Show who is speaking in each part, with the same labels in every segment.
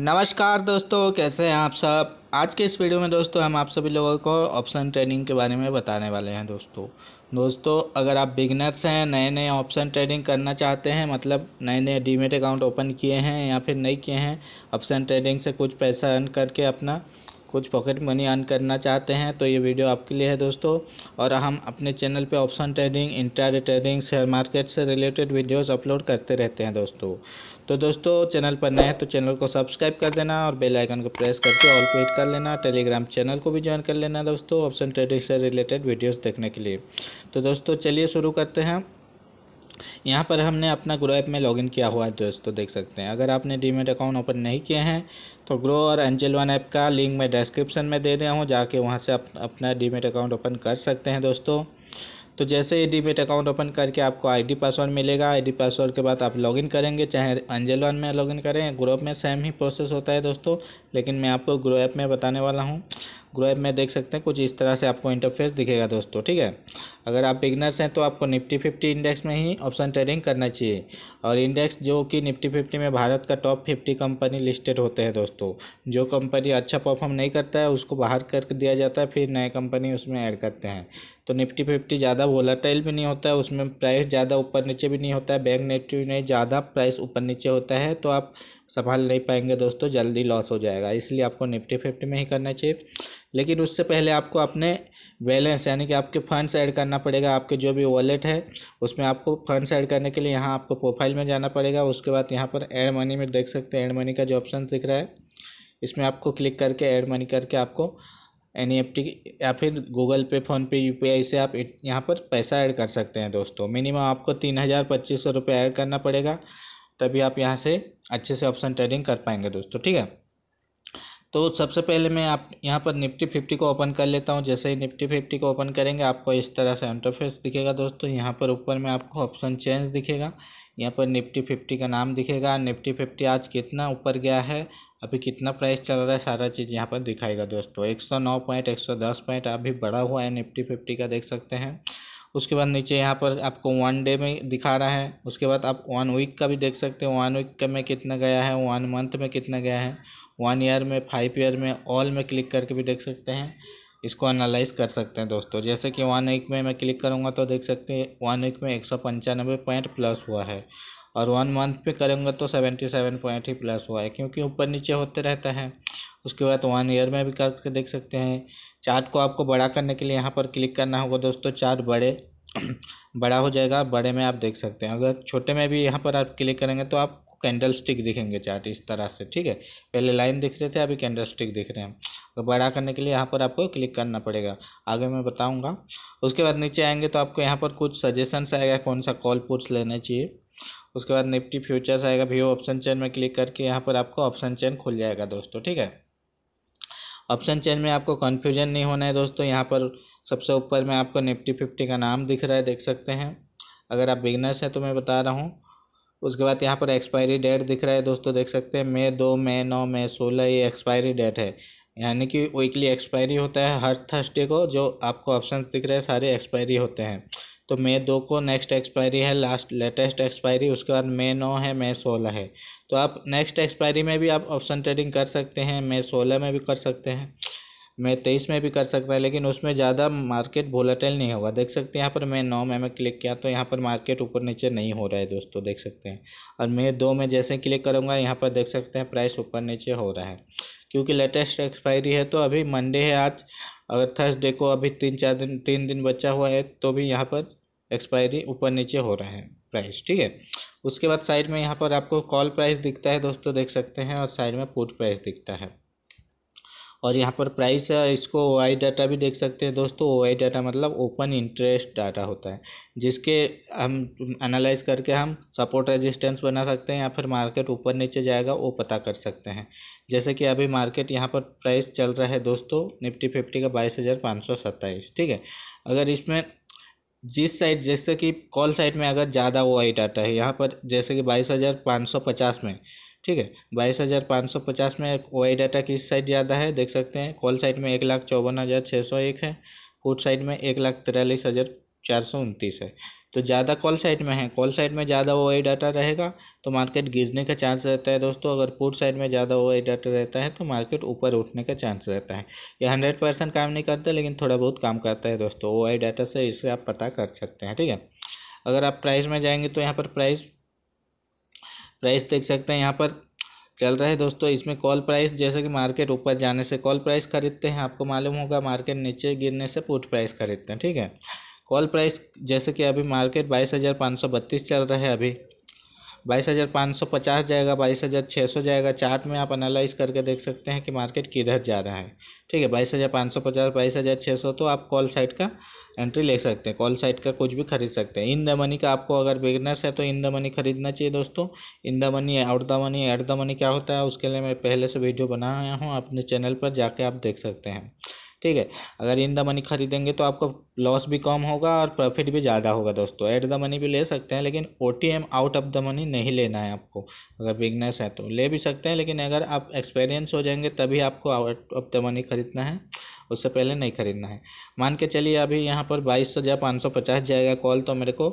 Speaker 1: नमस्कार दोस्तों कैसे हैं आप सब आज के इस वीडियो में दोस्तों हम आप सभी लोगों को ऑप्शन ट्रेडिंग के बारे में बताने वाले हैं दोस्तों दोस्तों अगर आप बिगनर्स हैं नए नए ऑप्शन ट्रेडिंग करना चाहते हैं मतलब नए नए डीमेट अकाउंट ओपन किए हैं या फिर नहीं किए हैं ऑप्शन ट्रेडिंग से कुछ पैसा अर्न करके अपना कुछ पॉकेट मनी अर्न करना चाहते हैं तो ये वीडियो आपके लिए है दोस्तों और हम अपने चैनल पे option trading inter trading share market से रिलेटेड वीडियोस अपलोड करते रहते हैं दोस्तों तो दोस्तों चैनल पर नए हैं तो चैनल को सब्सक्राइब कर देना और बेल आइकन को प्रेस करके ऑल क्लिक कर लेना टेलीग्राम चैनल को भी ज्वाइन कर लेना दोस्तों ऑप्शन ट्रेडिंग से रिलेटेड वीडियोज़ देखने के लिए तो दोस्तों चलिए शुरू करते हैं यहाँ पर हमने अपना ग्रो ऐप में लॉगिन किया हुआ है दोस्तों तो देख सकते हैं अगर आपने डीमेट अकाउंट ओपन नहीं किए हैं तो ग्रो और एंजल वन ऐप का लिंक मैं डिस्क्रिप्शन में दे दिया हूँ जाके वहाँ से आप अपना डीमेट अकाउंट ओपन कर सकते हैं दोस्तों तो जैसे ये डीमेट अकाउंट ओपन करके आपको आईडी पासवर्ड मिलेगा आईडी पासवर्ड के बाद आप लॉगिन करेंगे चाहे अंजल वन में लॉगिन करें ग्रोप में सेम ही प्रोसेस होता है दोस्तों लेकिन मैं आपको ग्रो ऐप में बताने वाला हूँ ग्रो ऐप में देख सकते हैं कुछ इस तरह से आपको इंटरफेस दिखेगा दोस्तों ठीक है अगर आप बिगनर्स हैं तो आपको निफ्टी फिफ्टी इंडेक्स में ही ऑप्शन ट्रेडिंग करना चाहिए और इंडेक्स जो कि निफ्टी फिफ्टी में भारत का टॉप फिफ्टी कंपनी लिस्टेड होते हैं दोस्तों जो कंपनी अच्छा परफॉर्म नहीं करता है उसको बाहर कर दिया जाता है फिर नए कंपनी उसमें ऐड करते हैं तो निफ्टी फिफ्टी ज़्यादा वोलाटाइल भी नहीं होता है उसमें प्राइस ज़्यादा ऊपर नीचे भी नहीं होता है बैंक निफ्टी में ज़्यादा प्राइस ऊपर नीचे होता है तो आप संभाल नहीं पाएंगे दोस्तों जल्दी लॉस हो जाएगा इसलिए आपको निफ्टी फिफ्टी में ही करना चाहिए लेकिन उससे पहले आपको अपने बैलेंस यानी कि आपके फंड्स ऐड करना पड़ेगा आपके जो भी वॉलेट है उसमें आपको फंड्स ऐड करने के लिए यहाँ आपको प्रोफाइल में जाना पड़ेगा उसके बाद यहाँ पर एड मनी में देख सकते हैं एड मनी का जो ऑप्शन दिख रहा है इसमें आपको क्लिक करके एड मनी करके आपको एन e या फिर गूगल पे फ़ोनपे यू पी आई से आप यहाँ पर पैसा ऐड कर सकते हैं दोस्तों मिनिमम आपको तीन हज़ार पच्चीस सौ रुपये ऐड करना पड़ेगा तभी आप यहाँ से अच्छे से ऑप्शन ट्रेडिंग कर पाएंगे दोस्तों ठीक है तो सबसे पहले मैं आप यहाँ पर निफ्टी फिफ्टी को ओपन कर लेता हूँ जैसे ही निफ्टी फिफ्टी को ओपन करेंगे आपको इस तरह से इंटरफेस दिखेगा दोस्तों यहाँ पर ऊपर में आपको ऑप्शन चेंज दिखेगा यहाँ पर निफ्टी फिफ्टी का नाम दिखेगा निफ्टी फिफ्टी आज कितना ऊपर गया है अभी कितना प्राइस चल रहा है सारा चीज़ यहाँ पर दिखाएगा दोस्तों एक सौ नौ पॉइंट एक सौ दस पॉइंट अभी बढ़ा हुआ है निफ्टी फिफ्टी का देख सकते हैं उसके बाद नीचे यहाँ पर आपको वन डे में दिखा रहा है उसके बाद आप वन वीक का भी देख सकते हैं वन वीक में कितना गया है वन मंथ में कितना गया है वन ईयर में फाइव ईयर में ऑल में क्लिक करके भी देख सकते हैं इसको एनालाइज कर सकते हैं दोस्तों जैसे कि वन वीक में मैं क्लिक करूँगा तो देख सकते हैं वन वीक में एक सौ पंचानबे पॉइंट प्लस हुआ है और वन मंथ पे करूँगा तो सेवेंटी सेवन पॉइंट ही प्लस हुआ है क्योंकि ऊपर नीचे होते रहता है उसके बाद वन ईयर में भी करके देख सकते हैं चार्ट को आपको बड़ा करने के लिए यहाँ पर क्लिक करना होगा दोस्तों चार्ट बड़े बड़ा हो जाएगा बड़े में आप देख सकते हैं अगर छोटे में भी यहाँ पर आप क्लिक करेंगे तो आपको कैंडल स्टिक दिखेंगे चार्ट इस तरह से ठीक है पहले लाइन दिख रहे थे अभी कैंडल स्टिक दिख रहे हैं तो बड़ा करने के लिए यहाँ पर आपको क्लिक करना पड़ेगा आगे मैं बताऊँगा उसके बाद नीचे आएंगे तो आपको यहाँ पर कुछ सजेशन्स आएगा कौन सा कॉल पुट्स लेना चाहिए उसके बाद निफ्टी फ्यूचर्स आएगा वीओ ऑप्शन चेन में क्लिक करके यहाँ पर आपको ऑप्शन चेन खुल जाएगा दोस्तों ठीक है ऑप्शन चेन में आपको कन्फ्यूजन नहीं होना है दोस्तों यहाँ पर सबसे ऊपर में आपको निफ्टी फिफ्टी का नाम दिख रहा है देख सकते हैं अगर आप बिगनर्स हैं तो मैं बता रहा हूँ उसके बाद यहाँ पर एक्सपायरी डेट दिख रहा है दोस्तों देख सकते हैं मई दो मई नौ मई सोलह ये एक्सपायरी डेट है यानी कि वीकली एक्सपायरी होता है हर थर्सडे को जो आपको ऑप्शन दिख रहे हैं सारे एक्सपायरी होते हैं तो मे दो को नेक्स्ट एक्सपायरी है लास्ट लेटेस्ट एक्सपायरी उसके बाद मे नौ है मई सोलह है तो आप नेक्स्ट एक्सपायरी में भी आप ऑप्शन ट्रेडिंग कर सकते हैं मे सोलह में भी कर सकते हैं मई तेईस में भी कर सकते हैं लेकिन उसमें ज़्यादा मार्केट वोलेटाइल नहीं होगा देख सकते हैं यहाँ पर मैं नौ में मैं क्लिक किया तो यहाँ पर मार्केट ऊपर नीचे नहीं हो रहा है दोस्तों देख सकते हैं और मे दो में जैसे क्लिक करूँगा यहाँ पर देख सकते हैं प्राइस ऊपर नीचे हो रहा है क्योंकि लेटेस्ट एक्सपायरी है तो अभी मंडे है आज अगर थर्सडे को अभी तीन चार दिन तीन दिन बचा हुआ है तो भी यहाँ पर एक्सपायरी ऊपर नीचे हो रहा है प्राइस ठीक है उसके बाद साइड में यहाँ पर आपको कॉल प्राइस दिखता है दोस्तों देख सकते हैं और साइड में पुट प्राइस दिखता है और यहाँ पर प्राइस इसको ओ आई डाटा भी देख सकते हैं दोस्तों ओ आई डाटा मतलब ओपन इंटरेस्ट डाटा होता है जिसके हम एनालाइज करके हम सपोर्ट रेजिस्टेंस बना सकते हैं या फिर मार्केट ऊपर नीचे जाएगा वो पता कर सकते हैं जैसे कि अभी मार्केट यहाँ पर प्राइस चल रहा है दोस्तों निफ्टी फिफ्टी का बाईस हज़ार पाँच सौ सत्ताईस ठीक है अगर इसमें जिस साइड जैसे कि कॉल साइड में अगर ज़्यादा वो आई डाटा है यहाँ पर जैसे कि बाईस हज़ार पाँच सौ पचास में ठीक है बाईस हज़ार पाँच सौ पचास में वाई डाटा किस साइड ज़्यादा है देख सकते हैं कॉल साइड में एक लाख चौवन हज़ार छः सौ एक है फुट साइड में एक लाख तिरालीस हज़ार चार सौ उनतीस है तो ज़्यादा कॉल साइड में है कॉल साइड में ज़्यादा ओ आई डाटा रहेगा तो मार्केट गिरने का चांस रहता है दोस्तों अगर पुट साइड में ज़्यादा ओ आई डाटा रहता है तो मार्केट ऊपर उठने का चांस रहता है ये हंड्रेड परसेंट काम नहीं करता लेकिन थोड़ा बहुत काम करता है दोस्तों ओ आई डाटा से इसे आप पता कर सकते हैं ठीक है अगर आप प्राइस में जाएंगे तो यहाँ पर प्राइस प्राइस देख सकते हैं यहाँ पर चल रहा है दोस्तों इसमें कॉल प्राइस जैसे कि मार्केट ऊपर जाने से कॉल प्राइस खरीदते हैं आपको मालूम होगा मार्केट नीचे गिरने से पुट प्राइस खरीदते हैं ठीक है कॉल प्राइस जैसे कि अभी मार्केट बाईस हज़ार पाँच सौ बत्तीस चल रहा है अभी बाईस हज़ार पाँच सौ पचास जाएगा बाईस हज़ार छः सौ जाएगा चार्ट में आप एनालाइज करके देख सकते हैं कि मार्केट किधर जा रहा है ठीक है बाईस हज़ार पाँच सौ पचास बाईस हज़ार छः सौ तो आप कॉल साइट का एंट्री ले सकते हैं कॉल साइट का कुछ भी खरीद सकते हैं इन द मनी का आपको अगर बिगनेस है तो इन द मनी खरीदना चाहिए दोस्तों in the money out the money at the money क्या होता है उसके लिए मैं पहले से वीडियो बनाया हूँ अपने चैनल पर जाके आप देख सकते हैं ठीक है अगर इन द मनी खरीदेंगे तो आपको लॉस भी कम होगा और प्रॉफिट भी ज़्यादा होगा दोस्तों एट द मनी भी ले सकते हैं लेकिन ओ आउट ऑफ द मनी नहीं लेना है आपको अगर बिगनेस है तो ले भी सकते हैं लेकिन अगर आप एक्सपीरियंस हो जाएंगे तभी आपको आउट ऑफ द मनी खरीदना है उससे पहले नहीं खरीदना है मान के चलिए अभी यहाँ पर बाईस हज़ार पाँच सौ पचास जाएगा कॉल तो मेरे को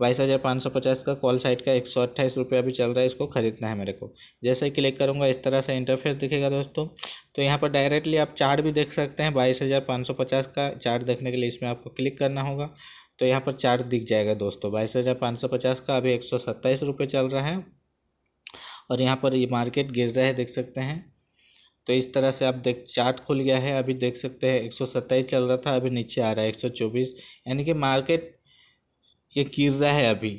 Speaker 1: बाईस हज़ार पाँच सौ पचास का कॉल साइट का एक सौ अट्ठाईस रुपये अभी चल रहा है इसको ख़रीदना है मेरे को जैसे क्लिक करूँगा इस तरह से इंटरफेस दिखेगा दोस्तों तो यहाँ पर डायरेक्टली आप चार्ट भी देख सकते हैं बाईस हज़ार पाँच सौ पचास का चार्ट देखने के लिए इसमें आपको क्लिक करना होगा तो यहाँ पर चार्ट दिख जाएगा दोस्तों बाईस हज़ार पाँच सौ पचास का अभी एक सौ सत्ताईस रुपये चल रहा है और यहाँ पर ये मार्केट गिर रहा है देख सकते हैं तो इस तरह से आप देख चार्ट खुल गया है अभी देख सकते हैं एक सौ सत्ताईस चल रहा था अभी नीचे आ रहा है एक सौ चौबीस यानी कि मार्केट ये गिर रहा है अभी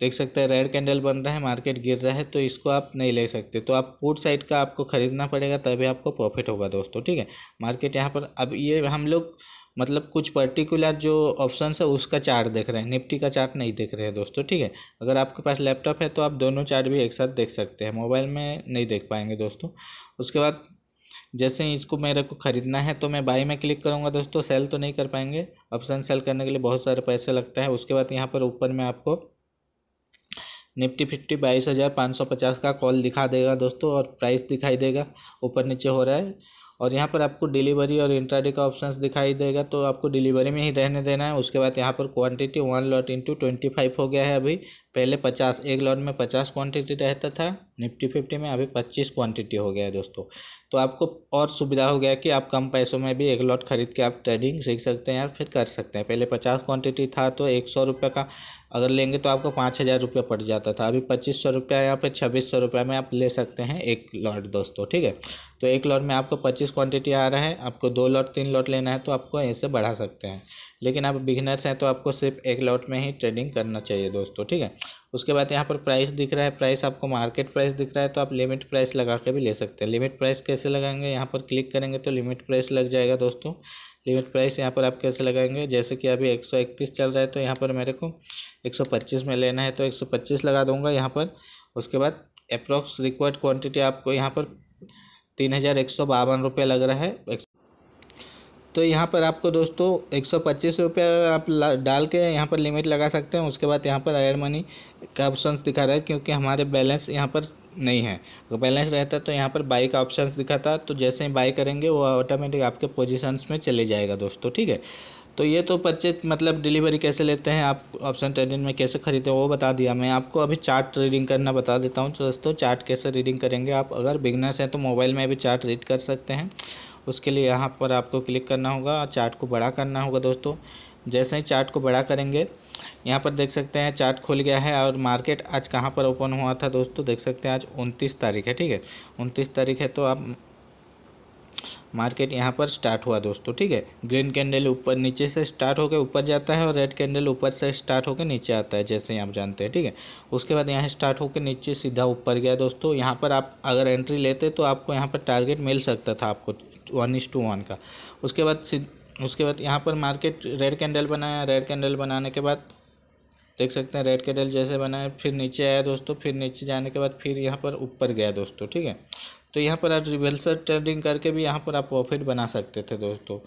Speaker 1: देख सकते हैं रेड कैंडल बन रहा है मार्केट गिर रहा है तो इसको आप नहीं ले सकते तो आप पुट साइड का आपको ख़रीदना पड़ेगा तभी आपको प्रॉफिट होगा दोस्तों ठीक है मार्केट यहाँ पर अब ये हम लोग मतलब कुछ पर्टिकुलर जो ऑप्शन है उसका चार्ट देख रहे हैं निफ्टी का चार्ट नहीं देख रहे हैं दोस्तों ठीक है अगर आपके पास लैपटॉप है तो आप दोनों चार्ट भी एक साथ देख सकते हैं मोबाइल में नहीं देख पाएंगे दोस्तों उसके बाद जैसे इसको मेरे को ख़रीदना है तो मैं बाई में क्लिक करूँगा दोस्तों सेल तो नहीं कर पाएंगे ऑप्शन सेल करने के लिए बहुत सारे पैसे लगता है उसके बाद यहाँ पर ऊपर में आपको निफ्टी फिफ्टी बाईस हज़ार पाँच सौ पचास का कॉल दिखा देगा दोस्तों और प्राइस दिखाई देगा ऊपर नीचे हो रहा है और यहाँ पर आपको डिलीवरी और इंट्राडे का ऑप्शन दिखाई देगा तो आपको डिलीवरी में ही रहने देना है उसके बाद यहाँ पर quantity one lot into twenty five हो गया है अभी पहले पचास एक लॉट में पचास क्वांटिटी रहता था निफ्टी फिफ्टी में अभी पच्चीस क्वांटिटी हो गया है दोस्तों तो आपको और सुविधा हो गया कि आप कम पैसों में भी एक लॉट खरीद के आप ट्रेडिंग सीख सकते हैं या फिर कर सकते हैं पहले पचास क्वांटिटी था तो एक सौ रुपये का अगर लेंगे तो आपको पाँच हज़ार रुपये पड़ जाता था अभी पच्चीस सौ रुपया या फिर छब्बीस सौ रुपये में आप ले सकते हैं एक लॉट दोस्तों ठीक है तो एक लॉट में आपको पच्चीस क्वांटिटी आ रहा है आपको दो लॉट तीन लॉट लेना है तो आपको ऐसे बढ़ा सकते हैं लेकिन आप बिगनर्स हैं तो आपको सिर्फ एक लॉट में ही ट्रेडिंग करना चाहिए दोस्तों ठीक है उसके बाद यहाँ पर प्राइस दिख रहा है प्राइस आपको मार्केट प्राइस दिख रहा है तो आप लिमिट प्राइस लगा के भी ले सकते हैं लिमिट प्राइस कैसे लगाएंगे यहाँ पर क्लिक करेंगे तो लिमिट प्राइस लग जाएगा दोस्तों लिमिट प्राइस यहाँ पर आप कैसे लगाएंगे जैसे कि अभी एक सौ इकतीस चल रहा है तो यहाँ पर मेरे को एक सौ पच्चीस में लेना है तो एक सौ पच्चीस लगा दूँगा यहाँ पर उसके बाद अप्रॉक्स रिक्वायर्ड क्वान्टिटी आपको यहाँ पर तीन हज़ार एक सौ बावन रुपये लग रहा है तो यहाँ पर आपको दोस्तों एक सौ पच्चीस रुपये आप डाल के यहाँ पर लिमिट लगा सकते हैं उसके बाद यहाँ पर एयर मनी का ऑप्शन दिखा रहा है क्योंकि हमारे बैलेंस यहाँ पर नहीं है अगर बैलेंस रहता तो यहाँ पर बाई का ऑप्शन दिखाता तो जैसे ही बाई करेंगे वो ऑटोमेटिक आपके पोजिशंस में चले जाएगा दोस्तों ठीक है तो ये तो पच्चे मतलब डिलीवरी कैसे लेते हैं आप ऑप्शन ट्रेडिंग में कैसे खरीदते हैं वो बता दिया मैं आपको अभी चार्ट रीडिंग करना बता देता हूँ दोस्तों चार्ट कैसे रीडिंग करेंगे आप अगर बिगनर्स हैं तो मोबाइल में भी चार्ट रीड कर सकते हैं उसके लिए यहाँ पर आपको क्लिक करना होगा चार्ट को बड़ा करना होगा दोस्तों जैसे ही चार्ट को बड़ा करेंगे यहाँ पर देख सकते हैं चार्ट खुल गया है और मार्केट आज कहाँ पर ओपन हुआ था दोस्तों देख सकते हैं आज उनतीस तारीख है ठीक है उनतीस तारीख है तो आप मार्केट यहाँ पर स्टार्ट हुआ दोस्तों ठीक है ग्रीन कैंडल ऊपर नीचे से स्टार्ट होकर ऊपर जाता है और रेड कैंडल ऊपर से स्टार्ट होकर नीचे आता है जैसे आप जानते हैं ठीक है उसके बाद यहाँ स्टार्ट होकर नीचे सीधा ऊपर गया दोस्तों यहाँ पर आप अगर एंट्री लेते तो आपको यहाँ पर टारगेट मिल सकता था आपको वन इज टू वन का उसके बाद उसके बाद यहाँ पर मार्केट रेड कैंडल बनाया रेड कैंडल बनाने के बाद देख सकते हैं रेड कैंडल जैसे बनाया फिर नीचे आया दोस्तों फिर नीचे जाने के बाद फिर यहाँ पर ऊपर गया दोस्तों ठीक है तो यहाँ पर आप रिवर्सल ट्रेडिंग करके भी यहाँ पर आप प्रॉफिट बना सकते थे दोस्तों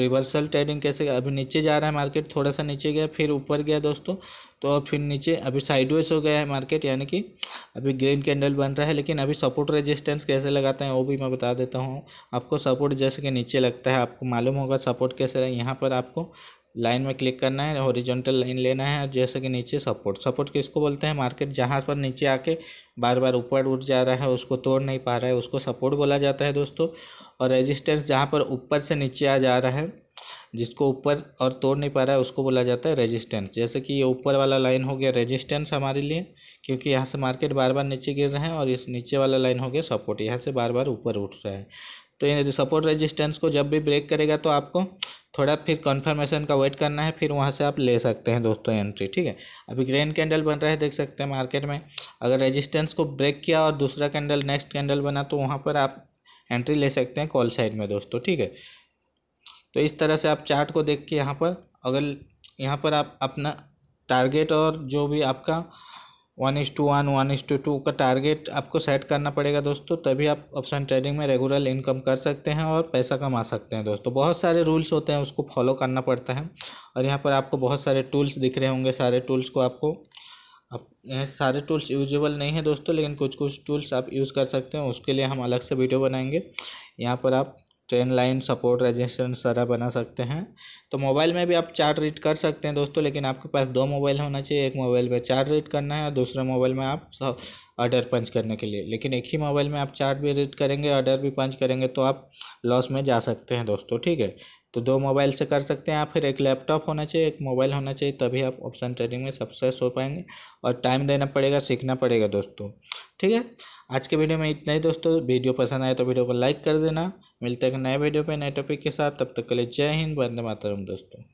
Speaker 1: रिवर्सल तो ट्रेडिंग कैसे अभी नीचे जा रहा है मार्केट थोड़ा सा नीचे गया फिर ऊपर गया दोस्तों तो अब फिर नीचे अभी साइडवेज हो गया है मार्केट यानी कि अभी ग्रीन कैंडल बन रहा है लेकिन अभी सपोर्ट रेजिस्टेंस कैसे लगाते हैं वो भी मैं बता देता हूँ आपको सपोर्ट जैसे कि नीचे लगता है आपको मालूम होगा सपोर्ट कैसे यहाँ पर आपको लाइन में क्लिक करना है हॉरिजॉन्टल लाइन लेना है और जैसे कि नीचे सपोर्ट सपोर्ट किसको बोलते हैं मार्केट जहाँ पर नीचे आके बार बार ऊपर उठ जा रहा है उसको तोड़ नहीं पा रहा है उसको सपोर्ट बोला जाता है दोस्तों और रेजिस्टेंस जहाँ पर ऊपर से नीचे आ जा रहा है जिसको ऊपर और तोड़ नहीं पा रहा है उसको बोला जाता है रेजिस्टेंस जैसे कि ये ऊपर वाला लाइन हो गया रेजिस्टेंस हमारे लिए क्योंकि यहाँ से मार्केट बार बार नीचे गिर रहे हैं और इस नीचे वाला लाइन हो गया सपोर्ट यहाँ से बार बार ऊपर उठ रहा है तो ये सपोर्ट रेजिस्टेंस को जब भी ब्रेक करेगा तो आपको थोड़ा फिर कन्फर्मेशन का वेट करना है फिर वहाँ से आप ले सकते हैं दोस्तों एंट्री ठीक है अभी ग्रेन कैंडल बन रहा है देख सकते हैं मार्केट में अगर रेजिस्टेंस को ब्रेक किया और दूसरा कैंडल नेक्स्ट कैंडल बना तो वहाँ पर आप एंट्री ले सकते हैं कॉल साइड में दोस्तों ठीक है तो इस तरह से आप चार्ट को देख के यहाँ पर अगर यहाँ पर आप अपना टारगेट और जो भी आपका one is to one one is to two का टारगेट आपको सेट करना पड़ेगा दोस्तों तभी आप ऑप्शन ट्रेडिंग में रेगुलर इनकम कर सकते हैं और पैसा कमा सकते हैं दोस्तों बहुत सारे रूल्स होते हैं उसको फॉलो करना पड़ता है और यहाँ पर आपको बहुत सारे टूल्स दिख रहे होंगे सारे टूल्स को आपको अब यह सारे टूल्स यूजेबल नहीं है दोस्तों लेकिन कुछ कुछ टूल्स आप यूज़ कर सकते हैं उसके लिए हम अलग से वीडियो बनाएंगे यहाँ पर आप ट्रेन लाइन सपोर्ट रेजिस्टेंस सारा बना सकते हैं तो मोबाइल में भी आप चार्ट रीड कर सकते हैं दोस्तों लेकिन आपके पास दो मोबाइल होना चाहिए एक मोबाइल पर चार्ट रीड करना है और दूसरे मोबाइल में आप ऑर्डर पंच करने के लिए लेकिन एक ही मोबाइल में आप चार्ट भी रीड करेंगे ऑर्डर भी पंच करेंगे तो आप लॉस में जा सकते हैं दोस्तों ठीक है तो दो मोबाइल से कर सकते हैं आप फिर एक लैपटॉप होना चाहिए एक मोबाइल होना चाहिए तभी आप ऑप्शन ट्रेडिंग में सक्सेस हो पाएंगे और टाइम देना पड़ेगा सीखना पड़ेगा दोस्तों ठीक है आज के वीडियो में इतना ही दोस्तों वीडियो पसंद आए तो वीडियो को लाइक कर देना मिलते हैं नए वीडियो पे नए टॉपिक के साथ तब तक के लिए जय हिंद वंदे मातरम दोस्तों